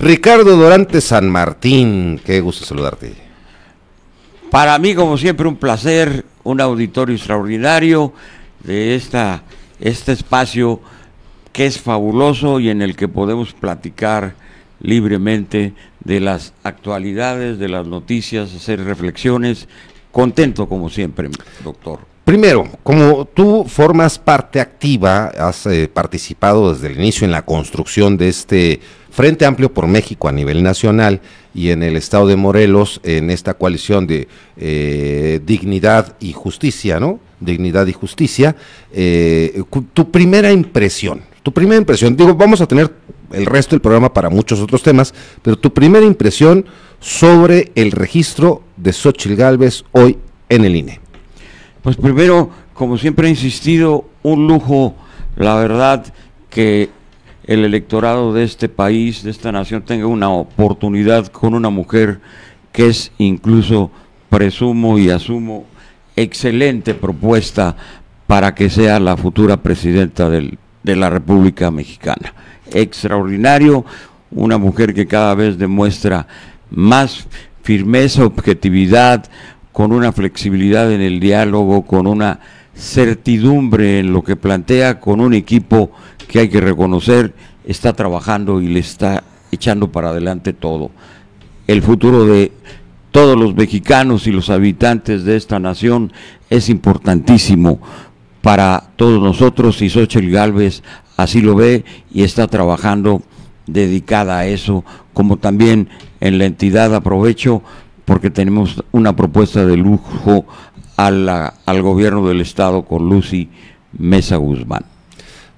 Ricardo Dorante San Martín, qué gusto saludarte. Para mí, como siempre, un placer, un auditorio extraordinario de esta, este espacio que es fabuloso y en el que podemos platicar libremente de las actualidades, de las noticias, hacer reflexiones. Contento como siempre, doctor. Primero, como tú formas parte activa, has eh, participado desde el inicio en la construcción de este Frente Amplio por México a nivel nacional y en el estado de Morelos, en esta coalición de eh, dignidad y justicia, ¿no? Dignidad y justicia. Eh, tu primera impresión, tu primera impresión, digo, vamos a tener el resto del programa para muchos otros temas, pero tu primera impresión sobre el registro de Xochil Galvez hoy en el INE. Pues primero, como siempre he insistido, un lujo, la verdad, que el electorado de este país, de esta nación, tenga una oportunidad con una mujer que es incluso, presumo y asumo, excelente propuesta para que sea la futura presidenta de la República Mexicana. Extraordinario, una mujer que cada vez demuestra más firmeza, objetividad, con una flexibilidad en el diálogo, con una certidumbre en lo que plantea, con un equipo que hay que reconocer, está trabajando y le está echando para adelante todo. El futuro de todos los mexicanos y los habitantes de esta nación es importantísimo para todos nosotros y Xochitl Galvez así lo ve y está trabajando dedicada a eso, como también en la entidad aprovecho porque tenemos una propuesta de lujo a al gobierno del estado con Lucy Mesa Guzmán.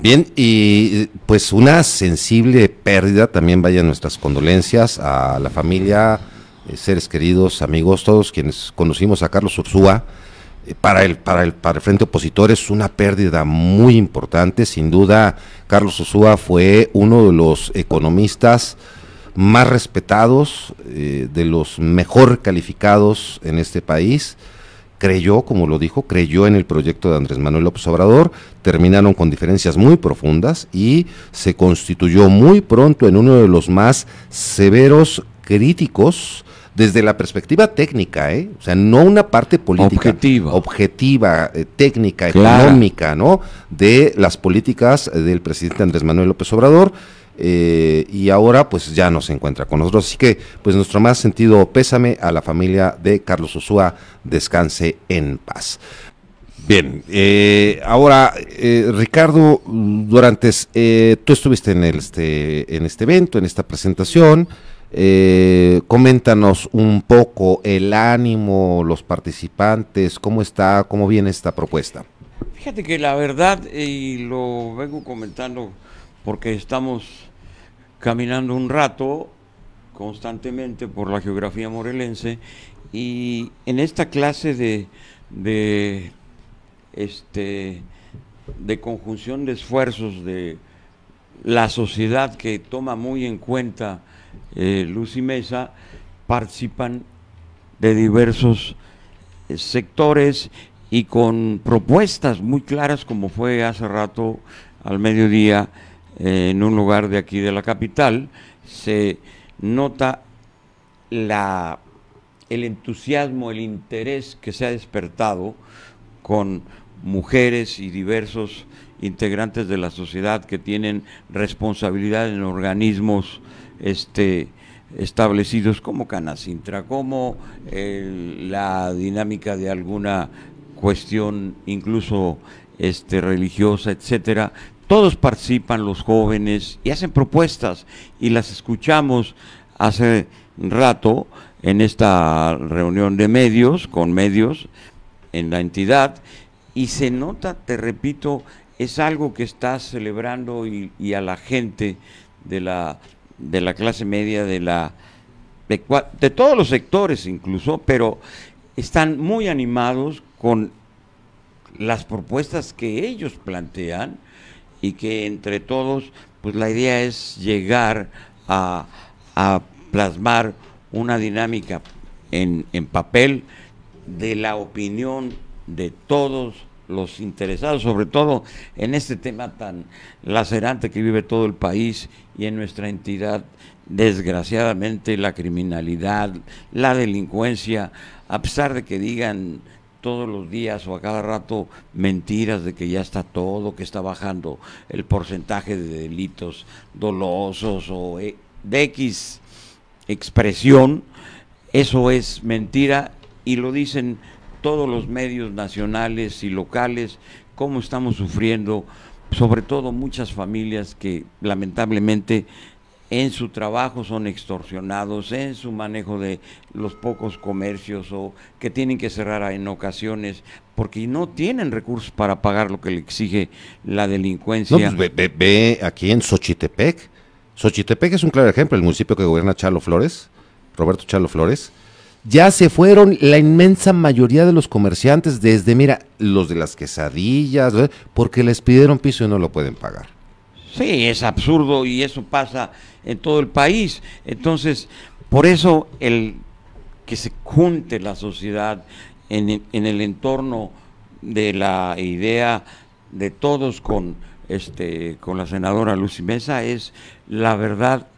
Bien, y pues una sensible pérdida, también vayan nuestras condolencias a la familia, eh, seres queridos, amigos, todos quienes conocimos a Carlos Ursúa. Eh, para el, para, el, para el frente opositor es una pérdida muy importante, sin duda Carlos Ursúa fue uno de los economistas más respetados, eh, de los mejor calificados en este país. Creyó, como lo dijo, creyó en el proyecto de Andrés Manuel López Obrador, terminaron con diferencias muy profundas y se constituyó muy pronto en uno de los más severos críticos desde la perspectiva técnica, ¿eh? o sea, no una parte política, objetiva, eh, técnica, económica, ¿no? De las políticas del presidente Andrés Manuel López Obrador eh, y ahora pues ya no se encuentra con nosotros. Así que pues nuestro más sentido pésame a la familia de Carlos Osúa, descanse en paz. Bien, eh, ahora eh, Ricardo, durante tú estuviste en este en este evento, en esta presentación, coméntanos un poco el ánimo, los participantes, cómo está, cómo viene esta propuesta. Fíjate que la verdad y lo vengo comentando porque estamos caminando un rato constantemente por la geografía morelense y en esta clase de, este, de conjunción de esfuerzos de la sociedad que toma muy en cuenta eh, Luz y Mesa, participan de diversos eh, sectores y con propuestas muy claras como fue hace rato al mediodía eh, en un lugar de aquí de la capital, se nota el entusiasmo, el interés que se ha despertado con mujeres y diversos integrantes de la sociedad que tienen responsabilidad en organismos este, establecidos como Canacintra, como eh, la dinámica de alguna cuestión incluso este, religiosa, etcétera, todos participan los jóvenes y hacen propuestas y las escuchamos hace rato en esta reunión de medios, con medios en la entidad, y se nota, te repito, es algo que está celebrando y, a la gente de la, de la clase media, de, la, de todos los sectores incluso, pero están muy animados con las propuestas que ellos plantean y que entre todos, pues la idea es llegar a, plasmar una dinámica en, en papel de la opinión de todos los interesados, sobre todo en este tema tan lacerante que vive todo el país y en nuestra entidad, desgraciadamente la criminalidad, la delincuencia, a pesar de que digan todos los días o a cada rato mentiras de que ya está todo, que está bajando el porcentaje de delitos dolosos o eh, de X expresión, eso es mentira y lo dicen todos los medios nacionales y locales, cómo estamos sufriendo, sobre todo muchas familias que lamentablemente en su trabajo son extorsionados, en su manejo de los pocos comercios o que tienen que cerrar en ocasiones porque no tienen recursos para pagar lo que le exige la delincuencia. Pues, ve, ve, aquí en Xochitepec. Xochitepec es un claro ejemplo, el municipio que gobierna Chalo Flores, Roberto Chalo Flores. Ya se fueron la inmensa mayoría de los comerciantes, desde, mira, los de las quesadillas, porque les pidieron piso y no lo pueden pagar. Sí, es absurdo y eso pasa en todo el país. Entonces, por eso el que se junte la sociedad en, en el entorno de la idea de todos con este con la senadora Lucy Mesa es la verdad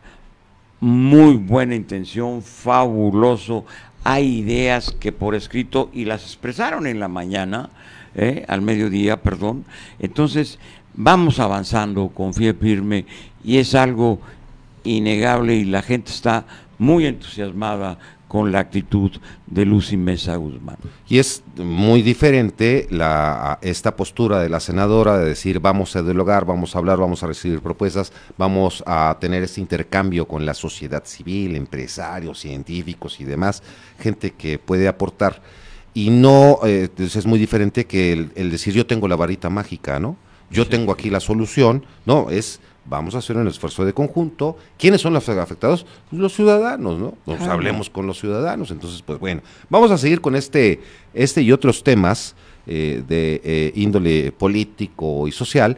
muy buena intención, fabuloso. Hay ideas que por escrito y las expresaron en la mañana ¿eh? al mediodía, perdón. Entonces, vamos avanzando con firme y es algo innegable y la gente está muy entusiasmada con la actitud de Lucy Mesa Guzmán. Y es muy diferente la, esta postura de la senadora de decir vamos a dialogar, vamos a hablar, vamos a recibir propuestas, vamos a tener este intercambio con la sociedad civil, empresarios, científicos y demás, gente que puede aportar. Y no, eh, pues, es muy diferente que el, decir yo tengo la varita mágica, ¿no? Yo tengo aquí la solución, no, es vamos a hacer un esfuerzo de conjunto. ¿Quiénes son los afectados? Pues, los ciudadanos, ¿no? Nos hablemos con los ciudadanos. Entonces, pues bueno, vamos a seguir con este, este y otros temas eh, de eh, índole político y social.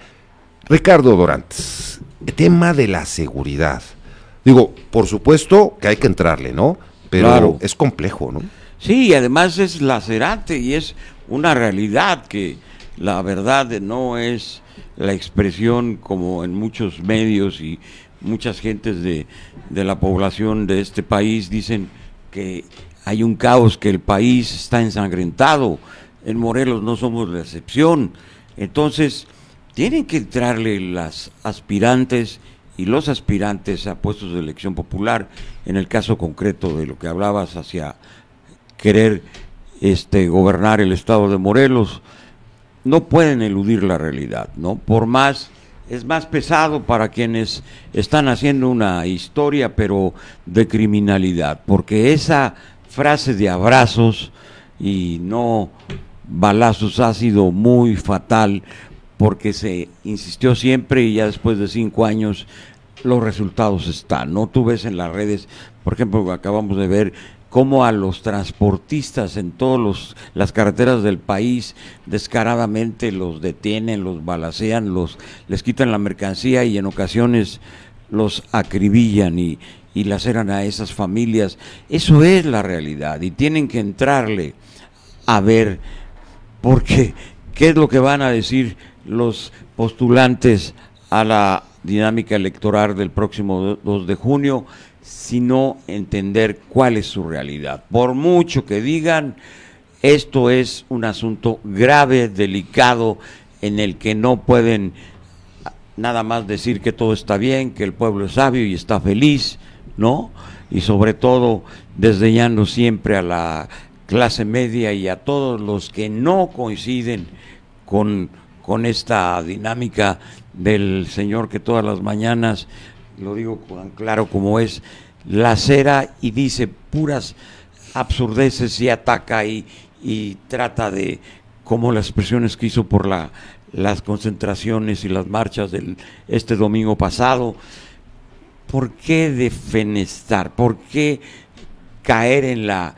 Ricardo Dorantes, el tema de la seguridad. Digo, por supuesto que hay que entrarle, ¿no? Pero es complejo, ¿no? Sí, además es lacerante y es una realidad que la verdad no es la expresión como en muchos medios y muchas gentes de, de la población de este país dicen que hay un caos, que el país está ensangrentado. En Morelos no somos la excepción. Entonces, tienen que entrarle las aspirantes y los aspirantes a puestos de elección popular, en el caso concreto de lo que hablabas hacia querer este, gobernar el estado de Morelos, no pueden eludir la realidad, ¿no? Por más, es más pesado para quienes están haciendo una historia, pero de criminalidad, porque esa frase de abrazos y no balazos ha sido muy fatal porque se insistió siempre y ya después de cinco años los resultados están, ¿no? Tú ves en las redes, por ejemplo, acabamos de ver cómo a los transportistas en todas las carreteras del país descaradamente los detienen, los balacean, los, les quitan la mercancía y en ocasiones los acribillan y, y laceran a esas familias. Eso es la realidad y tienen que entrarle a ver, porque ¿qué es lo que van a decir los postulantes a la dinámica electoral del próximo 2 de junio? sino entender cuál es su realidad. Por mucho que digan, esto es un asunto grave, delicado, en el que no pueden nada más decir que todo está bien, que el pueblo es sabio y está feliz, ¿no? Y sobre todo desdeñando siempre a la clase media y a todos los que no coinciden con, con esta dinámica del señor que todas las mañanas lo digo tan claro como es, lacera y dice puras absurdeces y ataca y, y trata de, como las expresiones que hizo por la, las concentraciones y las marchas del este domingo pasado, ¿por qué defenestar? ¿Por qué caer en la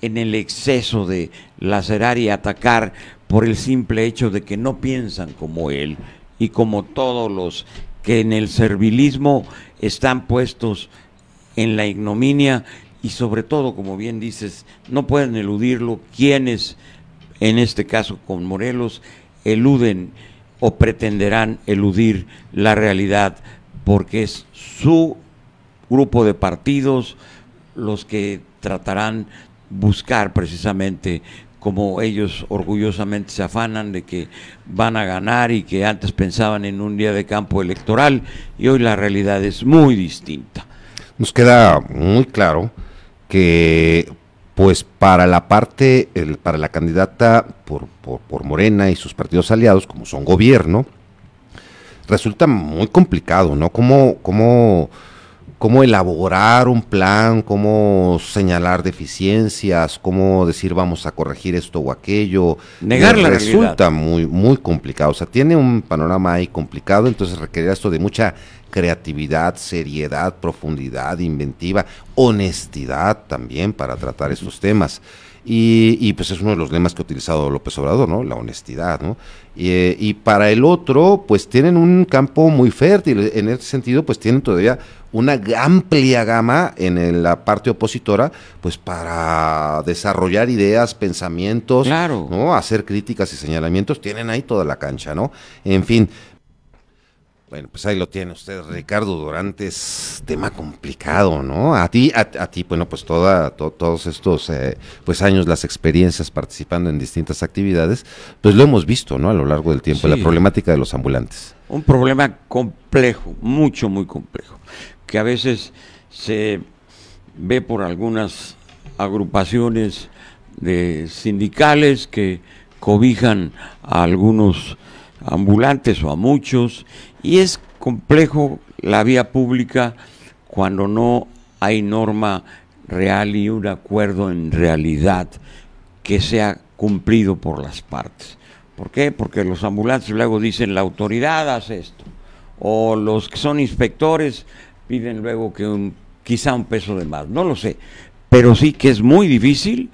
en el exceso de lacerar y atacar por el simple hecho de que no piensan como él y como todos los que en el servilismo están puestos en la ignominia y sobre todo, como bien dices, no pueden eludirlo quienes, en este caso con Morelos, eluden o pretenderán eludir la realidad porque es su grupo de partidos los que tratarán buscar precisamente como ellos orgullosamente se afanan de que van a ganar y que antes pensaban en un día de campo electoral y hoy la realidad es muy distinta. Nos queda muy claro que pues para la parte, para la candidata por, por, Morena y sus partidos aliados, como son gobierno, resulta muy complicado, ¿no? Como, como cómo elaborar un plan, cómo señalar deficiencias, cómo decir vamos a corregir esto o aquello. Negar resulta muy muy complicado, o sea, tiene un panorama ahí complicado, entonces requerirá esto de mucha creatividad, seriedad, profundidad, inventiva, honestidad también para tratar estos temas. Y, pues es uno de los lemas que ha utilizado López Obrador, ¿no? La honestidad, ¿no? y eh, para el otro, pues tienen un campo muy fértil. En ese sentido, pues tienen todavía una amplia gama en la parte opositora, pues para desarrollar ideas, pensamientos, ¿no? hacer críticas y señalamientos, tienen ahí toda la cancha, ¿no? En fin, bueno, pues ahí lo tiene usted, Ricardo Durante, es tema complicado, ¿no? A ti, a, ti bueno, pues toda, todos estos eh, pues años, las experiencias participando en distintas actividades, pues lo hemos visto, ¿no? A lo largo del tiempo, la problemática de los ambulantes. Un problema complejo, mucho, muy complejo que a veces se ve por algunas agrupaciones de sindicales que cobijan a algunos ambulantes o a muchos y es complejo la vía pública cuando no hay norma real y un acuerdo en realidad que sea cumplido por las partes. ¿Por qué? Porque los ambulantes luego dicen la autoridad hace esto o los que son inspectores piden luego que quizá un peso de más, no lo sé, pero sí que es muy difícil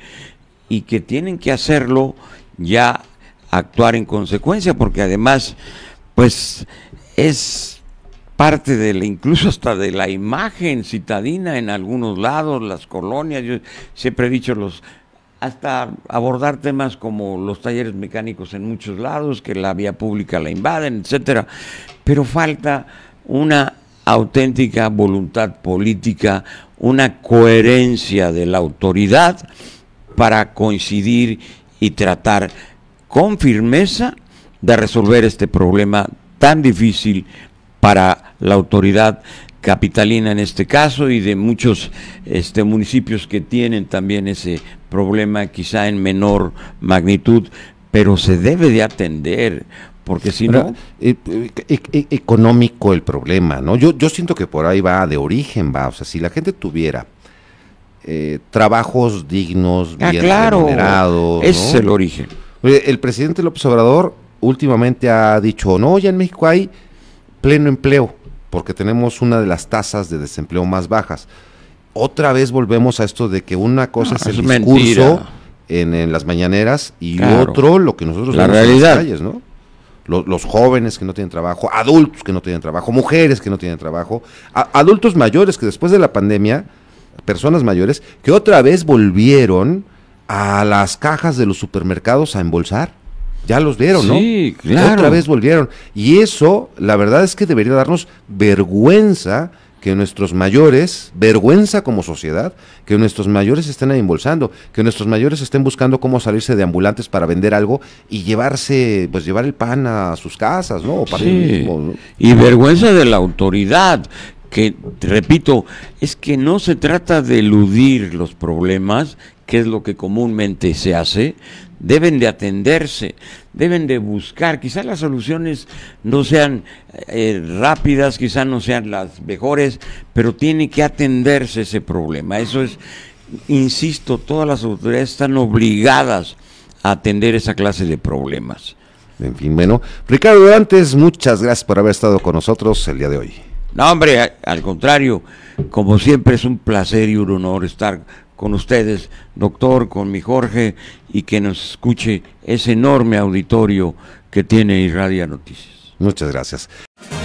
y que tienen que hacerlo ya actuar en consecuencia, porque además, pues es parte de la, incluso hasta de la imagen citadina en algunos lados, las colonias, yo siempre he dicho los hasta abordar temas como los talleres mecánicos en muchos lados, que la vía pública la invaden, etcétera, pero falta una auténtica voluntad política, una coherencia de la autoridad para coincidir y tratar con firmeza de resolver este problema tan difícil para la autoridad capitalina en este caso y de muchos este, municipios que tienen también ese problema quizá en menor magnitud, pero se debe de atender porque si no, eh, eh, e, e, económico el problema, ¿no? Yo, yo siento que por ahí va, de origen va, o sea, si la gente tuviera eh, trabajos dignos, ah, bien claro, Ese es el origen. El presidente López Obrador últimamente ha dicho, no, ya en México hay pleno empleo, porque tenemos una de las tasas de desempleo más bajas. Otra vez volvemos a esto de que una cosa es el discurso en, las mañaneras y otro lo que nosotros vemos en las calles, ¿no? los, jóvenes que no tienen trabajo, adultos que no tienen trabajo, mujeres que no tienen trabajo, adultos mayores que después de la pandemia, personas mayores, que otra vez volvieron a las cajas de los supermercados a embolsar. Ya los vieron, ¿no? Sí, Otra vez volvieron. Y eso, la verdad es que debería darnos vergüenza que nuestros mayores, vergüenza como sociedad, que nuestros mayores estén embolsando, que nuestros mayores estén buscando cómo salirse de ambulantes para vender algo y llevarse, pues llevar el pan a sus casas, ¿no? Para Y vergüenza de la autoridad, que, repito, es que no se trata de eludir los problemas, que es lo que comúnmente se hace, deben de atenderse, deben de buscar, quizás las soluciones no sean eh, rápidas, quizás no sean las mejores, pero tiene que atenderse ese problema. Eso es, insisto, todas las autoridades están obligadas a atender esa clase de problemas. En fin, bueno, Ricardo Antes, muchas gracias por haber estado con nosotros el día de hoy. No, hombre, al contrario, como siempre es un placer y un honor estar con ustedes, doctor, con mi Jorge, y que nos escuche ese enorme auditorio que tiene Irradia Noticias. Muchas gracias.